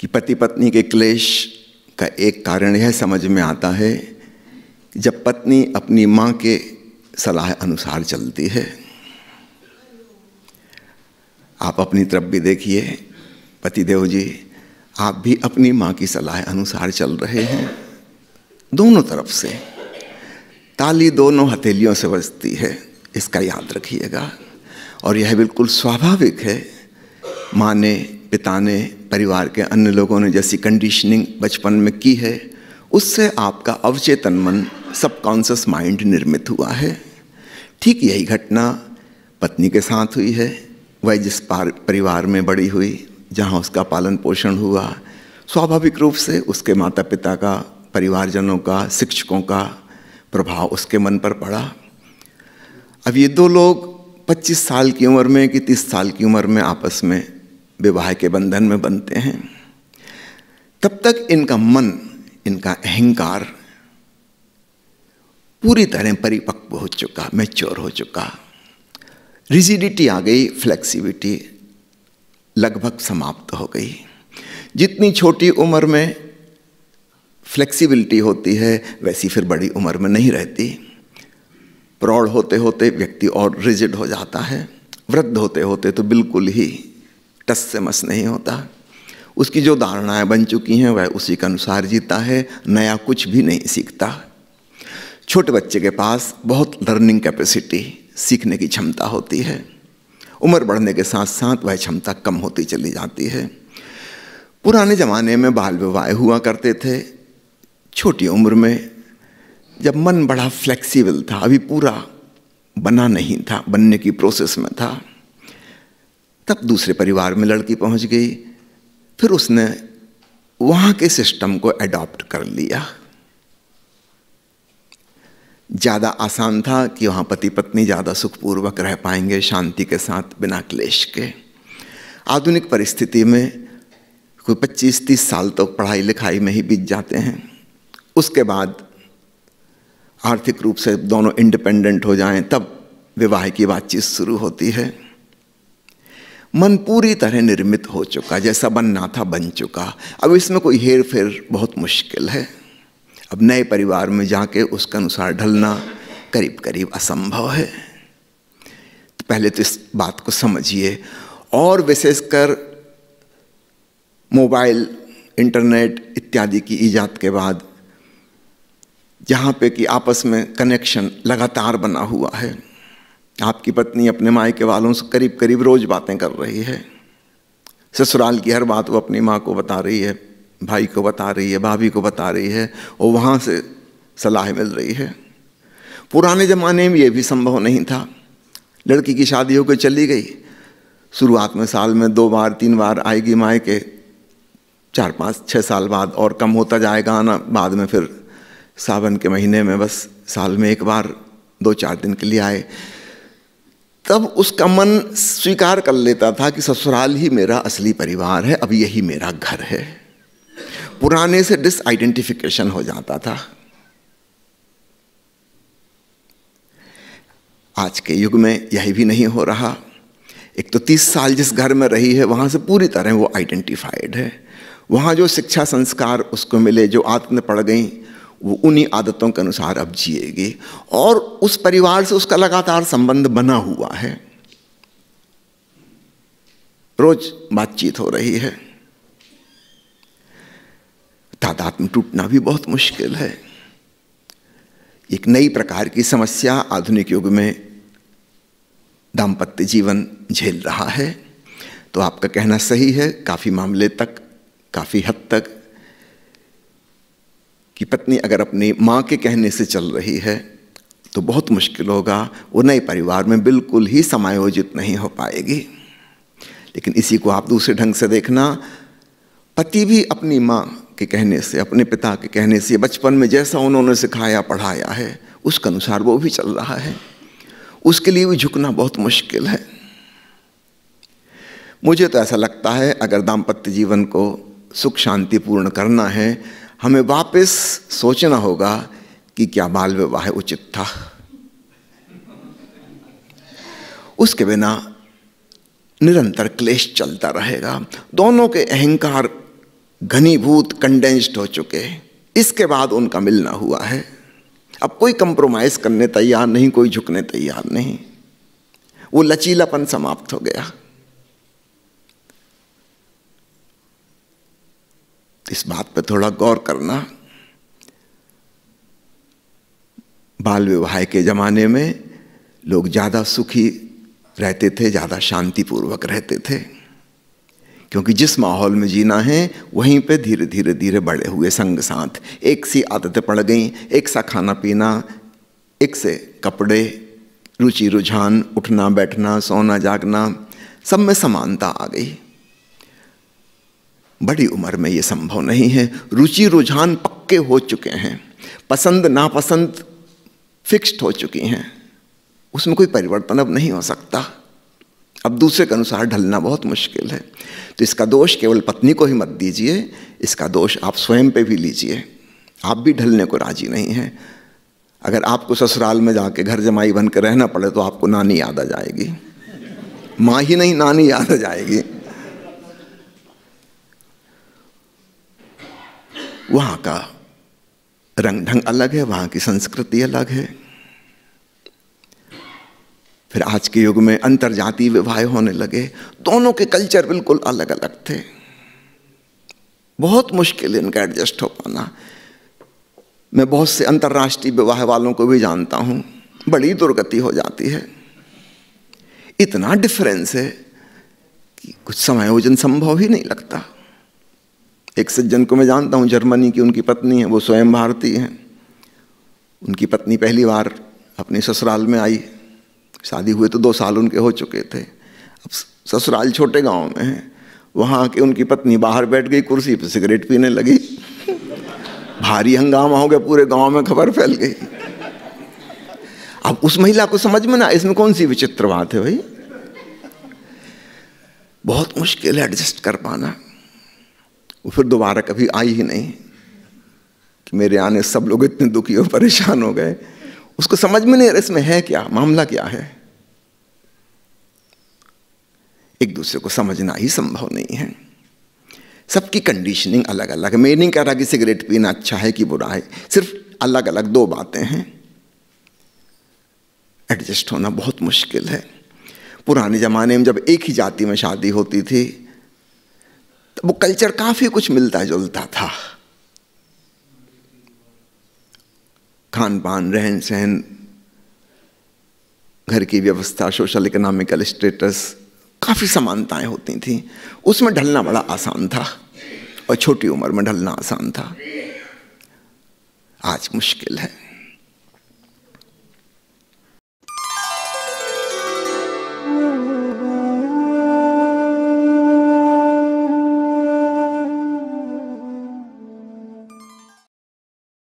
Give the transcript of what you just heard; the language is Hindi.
कि पति पत्नी के क्लेश का एक कारण यह समझ में आता है जब पत्नी अपनी माँ के सलाह अनुसार चलती है आप अपनी तरफ भी देखिए पतिदेव जी आप भी अपनी माँ की सलाह अनुसार चल रहे हैं दोनों तरफ से ताली दोनों हथेलियों से बजती है इसका याद रखिएगा और यह बिल्कुल स्वाभाविक है माँ ने पिता ने परिवार के अन्य लोगों ने जैसी कंडीशनिंग बचपन में की है उससे आपका अवचेतन मन सबकॉन्सियस माइंड निर्मित हुआ है ठीक यही घटना पत्नी के साथ हुई है वह जिस परिवार में बड़ी हुई जहाँ उसका पालन पोषण हुआ स्वाभाविक रूप से उसके माता पिता का परिवारजनों का शिक्षकों का प्रभाव उसके मन पर पड़ा अब ये दो लोग 25 साल की उम्र में कि 30 साल की उम्र में आपस में विवाह के बंधन में बनते हैं तब तक इनका मन इनका अहंकार पूरी तरह परिपक्व हो चुका मैच्योर हो चुका रिजिडिटी आ गई फ्लेक्सिबिलिटी लगभग समाप्त हो गई जितनी छोटी उम्र में फ्लेक्सिबिलिटी होती है वैसी फिर बड़ी उम्र में नहीं रहती प्रौढ़ होते होते व्यक्ति और रिजिड हो जाता है वृद्ध होते होते तो बिल्कुल ही टस से मस नहीं होता उसकी जो धारणाएं बन चुकी हैं वह उसी के अनुसार जीता है नया कुछ भी नहीं सीखता छोटे बच्चे के पास बहुत लर्निंग कैपेसिटी सीखने की क्षमता होती है उम्र बढ़ने के साथ साथ वह क्षमता कम होती चली जाती है पुराने ज़माने में बाल विवाह हुआ करते थे छोटी उम्र में जब मन बड़ा फ्लेक्सिबल था अभी पूरा बना नहीं था बनने की प्रोसेस में था तब दूसरे परिवार में लड़की पहुंच गई फिर उसने वहाँ के सिस्टम को एडॉप्ट कर लिया ज़्यादा आसान था कि वहाँ पति पत्नी ज़्यादा सुखपूर्वक रह पाएंगे शांति के साथ बिना क्लेश के आधुनिक परिस्थिति में कोई पच्चीस तीस साल तो पढ़ाई लिखाई में ही बीत जाते हैं उसके बाद आर्थिक रूप से दोनों इंडिपेंडेंट हो जाएं तब विवाह की बातचीत शुरू होती है मन पूरी तरह निर्मित हो चुका जैसा बनना था बन चुका अब इसमें कोई हेर फेर बहुत मुश्किल है अब नए परिवार में जाके उसके अनुसार ढलना करीब करीब असंभव है तो पहले तो इस बात को समझिए और विशेषकर मोबाइल इंटरनेट इत्यादि की ईजाद के बाद जहाँ पे कि आपस में कनेक्शन लगातार बना हुआ है आपकी पत्नी अपने माए के वालों से करीब करीब रोज बातें कर रही है ससुराल की हर बात वो अपनी माँ को बता रही है भाई को बता रही है भाभी को बता रही है और वहाँ से सलाह मिल रही है पुराने ज़माने में ये भी संभव नहीं था लड़की की शादी होकर चली गई शुरुआत में साल में दो बार तीन बार आएगी माए के चार पाँच छः साल बाद और कम होता जाएगा आना बाद में फिर सावन के महीने में बस साल में एक बार दो चार दिन के लिए आए तब उसका मन स्वीकार कर लेता था कि ससुराल ही मेरा असली परिवार है अब यही मेरा घर है पुराने से डिसआइडेंटिफिकेशन हो जाता था आज के युग में यही भी नहीं हो रहा एक तो तीस साल जिस घर में रही है वहां से पूरी तरह वो आइडेंटिफाइड है वहां जो शिक्षा संस्कार उसको मिले जो आत्म पड़ गई वो उन्हीं आदतों के अनुसार अब जिएगी और उस परिवार से उसका लगातार संबंध बना हुआ है रोज बातचीत हो रही है तादाद में टूटना भी बहुत मुश्किल है एक नई प्रकार की समस्या आधुनिक युग में दाम्पत्य जीवन झेल रहा है तो आपका कहना सही है काफ़ी मामले तक काफ़ी हद तक कि पत्नी अगर अपनी माँ के कहने से चल रही है तो बहुत मुश्किल होगा वो नए परिवार में बिल्कुल ही समायोजित नहीं हो पाएगी लेकिन इसी को आप दूसरे ढंग से देखना पति भी अपनी माँ के कहने से अपने पिता के कहने से बचपन में जैसा उन्होंने सिखाया पढ़ाया है उसके अनुसार वो भी चल रहा है उसके लिए भी झुकना बहुत मुश्किल है मुझे तो ऐसा लगता है अगर दाम्पत्य जीवन को सुख शांतिपूर्ण करना है हमें वापस सोचना होगा कि क्या बाल विवाह उचित था उसके बिना निरंतर क्लेश चलता रहेगा दोनों के अहंकार घनीभूत कंडेंस्ड हो चुके इसके बाद उनका मिलना हुआ है अब कोई कंप्रोमाइज करने तैयार नहीं कोई झुकने तैयार नहीं वो लचीलापन समाप्त हो गया इस बात पर थोड़ा गौर करना बाल विवाह के ज़माने में लोग ज़्यादा सुखी रहते थे ज़्यादा शांतिपूर्वक रहते थे क्योंकि जिस माहौल में जीना है वहीं पे धीरे धीरे धीरे बड़े हुए संग साथ एक सी आदतें पड़ गईं एक सा खाना पीना एक से कपड़े रुचि रुझान उठना बैठना सोना जागना सब में समानता आ गई बड़ी उम्र में ये संभव नहीं है रुचि रुझान पक्के हो चुके हैं पसंद नापसंद फिक्स्ड हो चुकी हैं उसमें कोई परिवर्तन अब नहीं हो सकता अब दूसरे के अनुसार ढलना बहुत मुश्किल है तो इसका दोष केवल पत्नी को ही मत दीजिए इसका दोष आप स्वयं पे भी लीजिए आप भी ढलने को राजी नहीं हैं अगर आपको ससुराल में जाके घर जमाई बन रहना पड़े तो आपको नानी याद आ जाएगी माँ ही नहीं नानी याद आ जाएगी वहाँ का रंग ढंग अलग है वहाँ की संस्कृति अलग है फिर आज के युग में अंतर जातीय विवाह होने लगे दोनों के कल्चर बिल्कुल अलग अलग थे बहुत मुश्किल इनका एडजस्ट हो पाना मैं बहुत से अंतर्राष्ट्रीय विवाह वालों को भी जानता हूँ बड़ी दुर्गति हो जाती है इतना डिफरेंस है कि कुछ समायोजन संभव ही नहीं लगता एक सज्जन को मैं जानता हूँ जर्मनी की उनकी पत्नी है वो स्वयं भारतीय हैं उनकी पत्नी पहली बार अपने ससुराल में आई शादी हुए तो दो साल उनके हो चुके थे अब ससुराल छोटे गांव में है वहाँ के उनकी पत्नी बाहर बैठ गई कुर्सी पर सिगरेट पीने लगी भारी हंगामा हो गया पूरे गांव में खबर फैल गई अब उस महिला को समझ में ना इसमें कौन सी विचित्र बात है भाई बहुत मुश्किल है एडजस्ट कर पाना वो फिर दोबारा कभी आई ही नहीं कि मेरे आने सब लोग इतने दुखी और परेशान हो गए उसको समझ में नहीं आ इसमें है क्या मामला क्या है एक दूसरे को समझना ही संभव नहीं है सबकी कंडीशनिंग अलग अलग है मैं नहीं कह रहा कि सिगरेट पीना अच्छा है कि बुरा है सिर्फ अलग अलग दो बातें हैं एडजस्ट होना बहुत मुश्किल है पुराने ज़माने में जब एक ही जाति में शादी होती थी तो वो कल्चर काफी कुछ मिलता जुलता था खान पान रहन सहन घर की व्यवस्था सोशल इकोनॉमिकल स्टेटस काफ़ी समानताएं होती थी उसमें ढलना बड़ा आसान था और छोटी उम्र में ढलना आसान था आज मुश्किल है